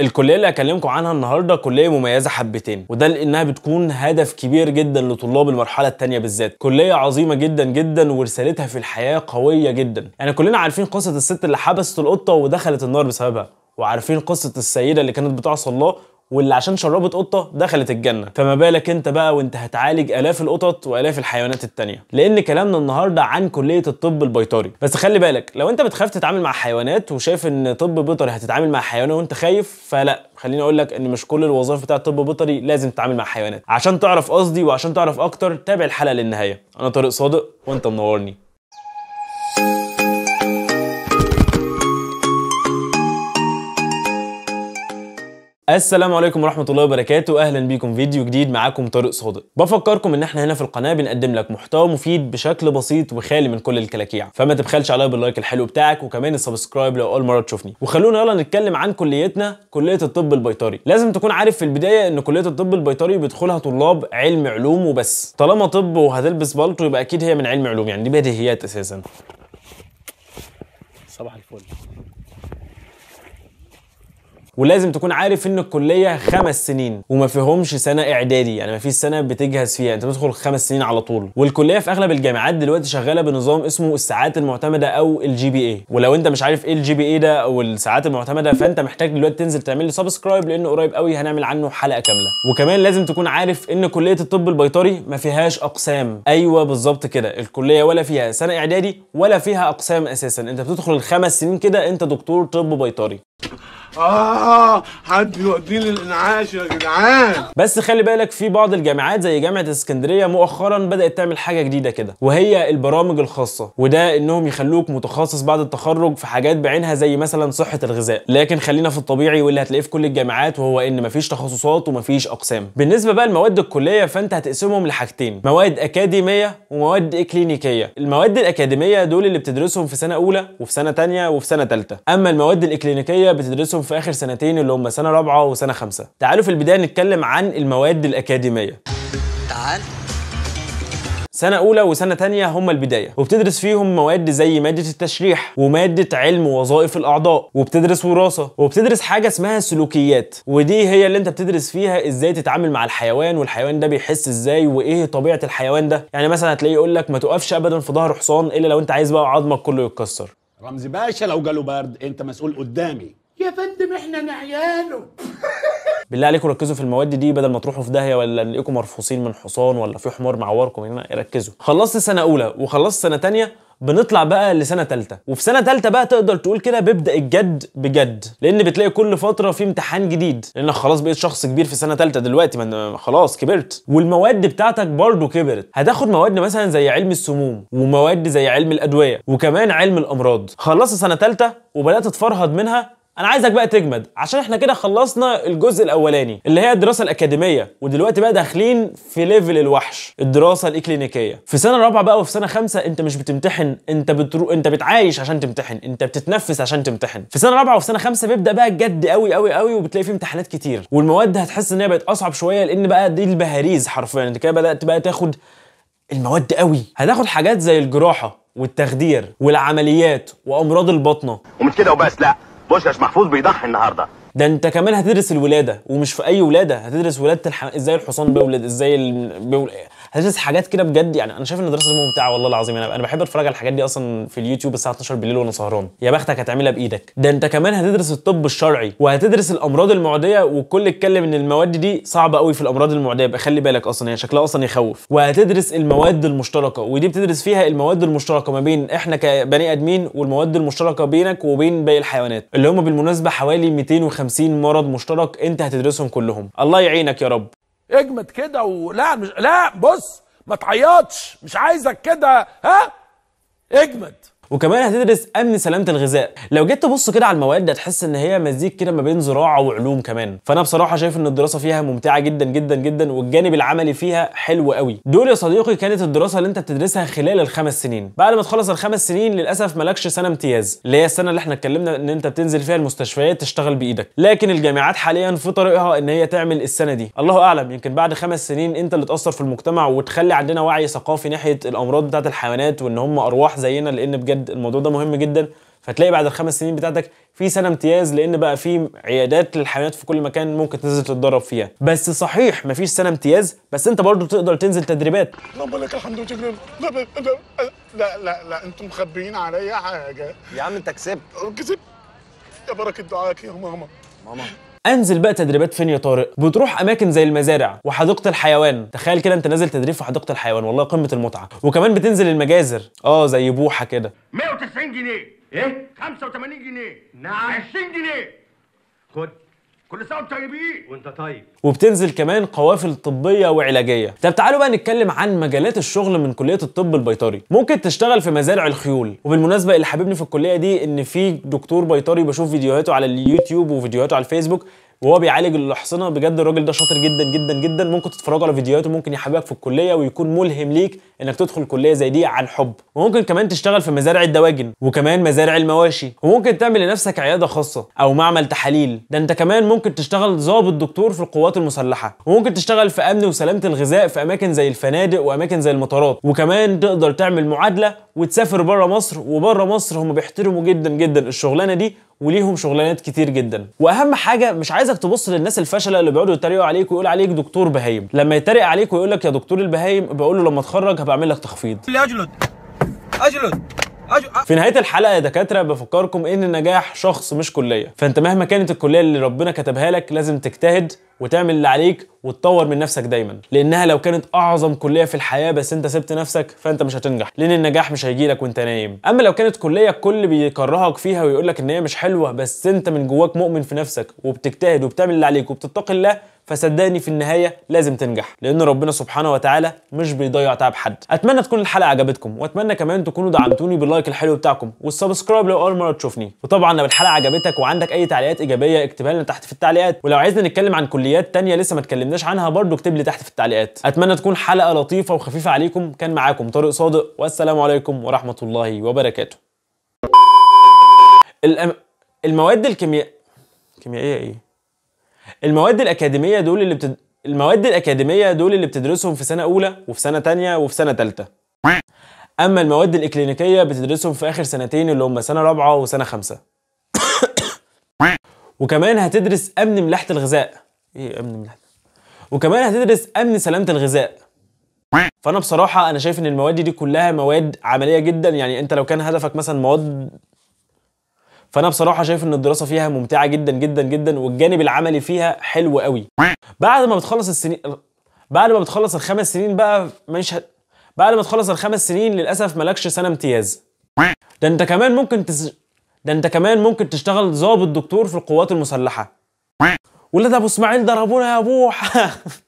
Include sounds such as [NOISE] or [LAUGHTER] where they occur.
الكليه اللي هكلمكم عنها النهارده كليه مميزه حبتين وده لانها بتكون هدف كبير جدا لطلاب المرحله الثانيه بالذات كليه عظيمه جدا جدا ورسالتها في الحياه قويه جدا يعني كلنا عارفين قصه الست اللي حبست القطه ودخلت النار بسببها وعارفين قصه السيده اللي كانت بتعصى الله واللي عشان شربت قطه دخلت الجنه فما بالك انت بقى وانت هتعالج الاف القطط والاف الحيوانات التانية لان كلامنا النهارده عن كليه الطب البيطري بس خلي بالك لو انت بتخاف تتعامل مع حيوانات وشايف ان طب بيطري هتتعامل مع حيوان وانت خايف فلا خليني اقول لك ان مش كل الوظائف بتاعه الطب البيطري لازم تتعامل مع حيوانات عشان تعرف قصدي وعشان تعرف اكتر تابع الحلقه للنهايه انا طارق صادق وانت منورني السلام عليكم ورحمه الله وبركاته اهلا بيكم فيديو جديد معاكم طارق صادق بفكركم ان احنا هنا في القناه بنقدم لك محتوى مفيد بشكل بسيط وخالي من كل الكلاكيع فما تبخلش عليا باللايك الحلو بتاعك وكمان السبسكرايب لو اول مره تشوفني وخلونا يلا نتكلم عن كليتنا كليه الطب البيطري لازم تكون عارف في البدايه ان كليه الطب البيطري بيدخلها طلاب علم علوم وبس طالما طب وهتلبس بالطو يبقى اكيد هي من علم علوم يعني دي بديهيات اساسا صباح الفل ولازم تكون عارف ان الكليه خمس سنين وما فيهمش سنه اعدادي يعني ما فيش سنه بتجهز فيها انت بتدخل خمس سنين على طول والكليه في اغلب الجامعات دلوقتي شغاله بنظام اسمه الساعات المعتمده او الجي بي اي ولو انت مش عارف ايه الجي بي اي ده او الساعات المعتمده فانت محتاج دلوقتي تنزل تعمل لي سبسكرايب لانه قريب قوي هنعمل عنه حلقه كامله وكمان لازم تكون عارف ان كليه الطب البيطري ما فيهاش اقسام ايوه بالظبط كده الكليه ولا فيها سنه اعدادي ولا فيها اقسام اساسا انت بتدخل الخمس سنين كده انت دكتور طب بيطري اه حد يوديني الانعاش يا جدعان بس خلي بالك في بعض الجامعات زي جامعه اسكندريه مؤخرا بدات تعمل حاجه جديده كده وهي البرامج الخاصه وده انهم يخلوك متخصص بعد التخرج في حاجات بعينها زي مثلا صحه الغذاء لكن خلينا في الطبيعي واللي هتلاقيه في كل الجامعات وهو ان مفيش تخصصات ومفيش اقسام بالنسبه بقى لمواد الكليه فانت هتقسمهم لحاجتين مواد اكاديميه ومواد اكلينيكيه المواد الاكاديميه دول اللي بتدرسهم في سنه اولى وفي سنه ثانيه وفي سنه ثالثه اما المواد الاكلينيكيه بتدرسهم درسهم في اخر سنتين اللي هم سنه رابعه وسنه خمسه تعالوا في البدايه نتكلم عن المواد الاكاديميه تعال سنة أولى وسنة تانية هما البداية وبتدرس فيهم مواد زي مادة التشريح ومادة علم وظائف الأعضاء وبتدرس وراثة وبتدرس حاجة اسمها سلوكيات ودي هي اللي أنت بتدرس فيها إزاي تتعامل مع الحيوان والحيوان ده بيحس إزاي وإيه طبيعة الحيوان ده يعني مثلا هتلاقيه يقول لك ما توقفش أبدا في ظهر حصان إلا لو أنت عايز بقى عظمك كله يتكسر رمزي باشا لو جاله برد أنت مسؤول قدامي يا فندم احنا نعياله [LAUGHS] بالله عليكم ركزوا في المواد دي بدل ما تروحوا في داهيه ولا نلاقيكم مرفوصين من حصان ولا في حمار معوركم هنا ركزوا خلصت سنه اولى وخلصت سنه تانية بنطلع بقى لسنه ثالثه وفي سنه ثالثه بقى تقدر تقول كده بيبدا الجد بجد لان بتلاقي كل فتره في امتحان جديد لانك خلاص بقيت شخص كبير في سنه ثالثه دلوقتي ما خلاص كبرت والمواد بتاعتك برضه كبرت هتاخد مواد مثلا زي علم السموم ومواد زي علم الادويه وكمان علم الامراض خلصت سنه ثالثه وبدات تفرهد منها انا عايزك بقى تجمد عشان احنا كده خلصنا الجزء الاولاني اللي هي الدراسه الاكاديميه ودلوقتي بقى داخلين في ليفل الوحش الدراسه الاكلينيكيه في سنه رابعه بقى وفي سنه خمسه انت مش بتمتحن انت بترو... انت بتعايش عشان تمتحن انت بتتنفس عشان تمتحن في سنه رابعه وفي سنه خمسه بيبدا بقى الجد قوي قوي قوي وبتلاقي فيه امتحانات كتير والمواد هتحس ان هي بقت اصعب شويه لان بقى دي البهاريز حرفيا انت كده بدات بقى تاخد المواد قوي هتاخد حاجات زي الجراحه والتخدير والعمليات وامراض البطنه ومش كده وبس لا بوشكاش محفوظ بيضحي النهارده ده انت كمان هتدرس الولاده ومش في اي ولاده هتدرس ولاده الح... ازاي الحصان بيولد ازاي ال... بيولد هتدرس حاجات كده بجد يعني انا شايف ان الدراسه دي ممتعه والله العظيم انا انا بحب اتفرج على الحاجات دي اصلا في اليوتيوب الساعه 12 بالليل وانا سهران يا بختك هتعملها بايدك ده انت كمان هتدرس الطب الشرعي وهتدرس الامراض المعديه والكل اتكلم ان المواد دي صعبه قوي في الامراض المعديه يبقى خلي بالك اصلا هي شكلها اصلا يخوف وهتدرس المواد المشتركه ودي بتدرس فيها المواد المشتركه ما بين احنا كبني ادمين والمواد المشتركه بينك وبين باقي الحيوانات اللي هم بالمناسبه حوالي 250 مرض مشترك انت هتدرسهم كلهم الله يعينك يا رب اجمد كده ولا مش لا بص ما تعيطش مش عايزك كده ها اجمد وكمان هتدرس امن سلامه الغذاء لو جيت تبص كده على المواد هتحس ان هي مزيج كده ما بين زراعه وعلوم كمان فانا بصراحه شايف ان الدراسه فيها ممتعه جدا جدا جدا والجانب العملي فيها حلو قوي دول يا صديقي كانت الدراسه اللي انت بتدرسها خلال الخمس سنين بعد ما تخلص الخمس سنين للاسف مالكش سنه امتياز اللي هي السنه اللي احنا اتكلمنا ان انت بتنزل فيها المستشفيات تشتغل بايدك لكن الجامعات حاليا في طريقها ان هي تعمل السنه دي الله اعلم يمكن بعد خمس سنين انت اللي تاثر في المجتمع وتخلي عندنا وعي ثقافي ناحيه الامراض بتاعه الحيوانات وان هم ارواح زينا لان بجد بجد الموضوع ده مهم جدا فتلاقي بعد الخمس سنين بتاعتك في سنه امتياز لان بقى في عيادات للحيوانات في كل مكان ممكن تنزل تتدرب فيها بس صحيح مفيش سنه امتياز بس انت برضه تقدر تنزل تدريبات اللهم لك الحمد وشكرا لا لا لا لا انتم مخبيين عليا حاجه يا عم انت كسبت كسبت يا بركه دعائك يا ماما ماما انزل بقى تدريبات فين يا طارق بتروح اماكن زي المزارع وحديقه الحيوان تخيل كده انت نازل تدريب في حديقه الحيوان والله قمه المتعه وكمان بتنزل المجازر اه زي بوحه كده 190 جنيه ايه 85 جنيه نعم 20 جنيه خد كل سنه وانتم طيبين وانت طيب وبتنزل كمان قوافل طبيه وعلاجيه طب تعالوا بقى نتكلم عن مجالات الشغل من كليه الطب البيطري ممكن تشتغل في مزارع الخيول وبالمناسبه اللي حاببني في الكليه دي ان في دكتور بيطري بشوف فيديوهاته على اليوتيوب وفيديوهاته على الفيسبوك وهو بيعالج الاحصنه بجد الراجل ده شاطر جدا جدا جدا ممكن تتفرجوا على فيديوهاته ممكن يحببك في الكليه ويكون ملهم ليك انك تدخل كليه زي دي عن حب وممكن كمان تشتغل في مزارع الدواجن وكمان مزارع المواشي وممكن تعمل لنفسك عياده خاصه او معمل تحاليل ده انت كمان ممكن تشتغل ضابط دكتور في القوات المسلحه وممكن تشتغل في امن وسلامه الغذاء في اماكن زي الفنادق واماكن زي المطارات وكمان تقدر تعمل معادله وتسافر بره مصر وبره مصر هم بيحترموا جدا جدا الشغلانه دي وليهم شغلانات كتير جدا واهم حاجه مش عايزك تبص للناس الفاشله اللي بيقعدوا يتريقوا عليك ويقول عليك دكتور بهايم لما يتريق عليك ويقول لك يا دكتور البهايم بقول له لما اتخرج هبقى اعمل لك تخفيض اجلد اجلد في نهايه الحلقه يا دكاتره بفكركم ان النجاح شخص مش كليه فانت مهما كانت الكليه اللي ربنا كتبها لك لازم تجتهد وتعمل اللي عليك وتطور من نفسك دايما لانها لو كانت اعظم كليه في الحياه بس انت سبت نفسك فانت مش هتنجح لان النجاح مش هيجي لك وانت نايم اما لو كانت كليه الكل بيكرهك فيها ويقول لك ان هي مش حلوه بس انت من جواك مؤمن في نفسك وبتجتهد وبتعمل اللي عليك وبتتقي الله فصدقني في النهايه لازم تنجح لان ربنا سبحانه وتعالى مش بيضيع تعب حد اتمنى تكون الحلقه عجبتكم واتمنى كمان تكونوا دعمتوني باللايك الحلو بتاعكم والسبسكرايب لو اول مره تشوفني وطبعا لو الحلقه عجبتك وعندك اي تعليقات ايجابيه اكتبها لنا تحت في التعليقات ولو عايزنا نتكلم عن كل عمليات تانية لسه ما اتكلمناش عنها برضو اكتب لي تحت في التعليقات اتمنى تكون حلقه لطيفه وخفيفه عليكم كان معاكم طارق صادق والسلام عليكم ورحمه الله وبركاته الأم... المواد الكيمياء كيميائيه ايه المواد الاكاديميه دول اللي بتد... المواد الاكاديميه دول اللي بتدرسهم في سنه اولى وفي سنه تانية وفي سنه تالتة اما المواد الاكلينيكيه بتدرسهم في اخر سنتين اللي هم سنه رابعه وسنه خمسه [COUGHS] وكمان هتدرس امن ملاحه الغذاء ايه امن من وكمان هتدرس امن سلامه الغذاء فانا بصراحه انا شايف ان المواد دي كلها مواد عمليه جدا يعني انت لو كان هدفك مثلا مواد فانا بصراحه شايف ان الدراسه فيها ممتعه جدا جدا جدا والجانب العملي فيها حلو قوي بعد ما بتخلص السنين بعد ما بتخلص الخمس سنين بقى مش ه... بعد ما تخلص الخمس سنين للاسف مالكش سنه امتياز ده انت كمان ممكن تس... ده انت كمان ممكن تشتغل ضابط دكتور في القوات المسلحه ولاد ابو اسماعيل ضربونا يا ابوح [LAUGHS]